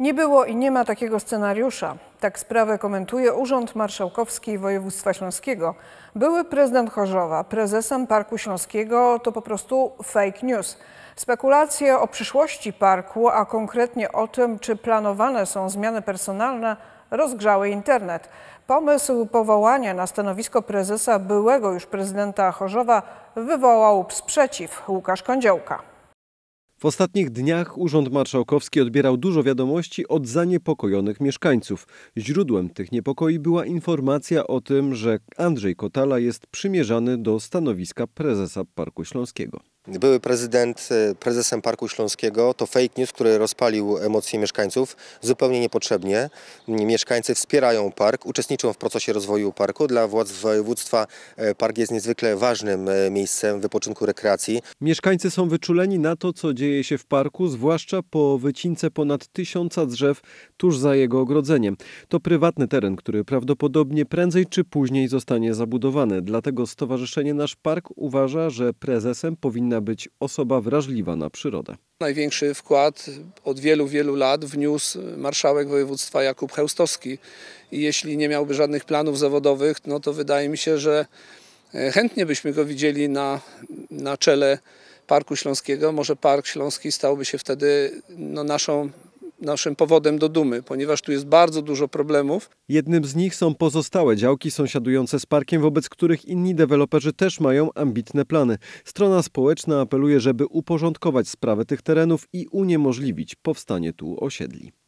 Nie było i nie ma takiego scenariusza. Tak sprawę komentuje Urząd Marszałkowski Województwa Śląskiego. Były prezydent Chorzowa prezesem Parku Śląskiego to po prostu fake news. Spekulacje o przyszłości parku, a konkretnie o tym, czy planowane są zmiany personalne, rozgrzały internet. Pomysł powołania na stanowisko prezesa byłego już prezydenta Chorzowa wywołał sprzeciw Łukasz Kądziołka. W ostatnich dniach Urząd Marszałkowski odbierał dużo wiadomości od zaniepokojonych mieszkańców. Źródłem tych niepokoi była informacja o tym, że Andrzej Kotala jest przymierzany do stanowiska prezesa Parku Śląskiego. Były prezydent e, prezesem Parku Śląskiego to fake news, który rozpalił emocje mieszkańców zupełnie niepotrzebnie. Mieszkańcy wspierają park, uczestniczą w procesie rozwoju parku. Dla władz województwa e, park jest niezwykle ważnym e, miejscem wypoczynku, rekreacji. Mieszkańcy są wyczuleni na to, co dzieje się w parku, zwłaszcza po wycince ponad tysiąca drzew tuż za jego ogrodzeniem. To prywatny teren, który prawdopodobnie prędzej czy później zostanie zabudowany. Dlatego Stowarzyszenie Nasz Park uważa, że prezesem powinna być osoba wrażliwa na przyrodę. Największy wkład od wielu, wielu lat wniósł marszałek województwa Jakub Chełstowski. I jeśli nie miałby żadnych planów zawodowych, no to wydaje mi się, że e, chętnie byśmy go widzieli na, na czele Parku Śląskiego. Może Park Śląski stałby się wtedy no, naszą naszym powodem do dumy, ponieważ tu jest bardzo dużo problemów. Jednym z nich są pozostałe działki sąsiadujące z parkiem, wobec których inni deweloperzy też mają ambitne plany. Strona społeczna apeluje, żeby uporządkować sprawę tych terenów i uniemożliwić powstanie tu osiedli.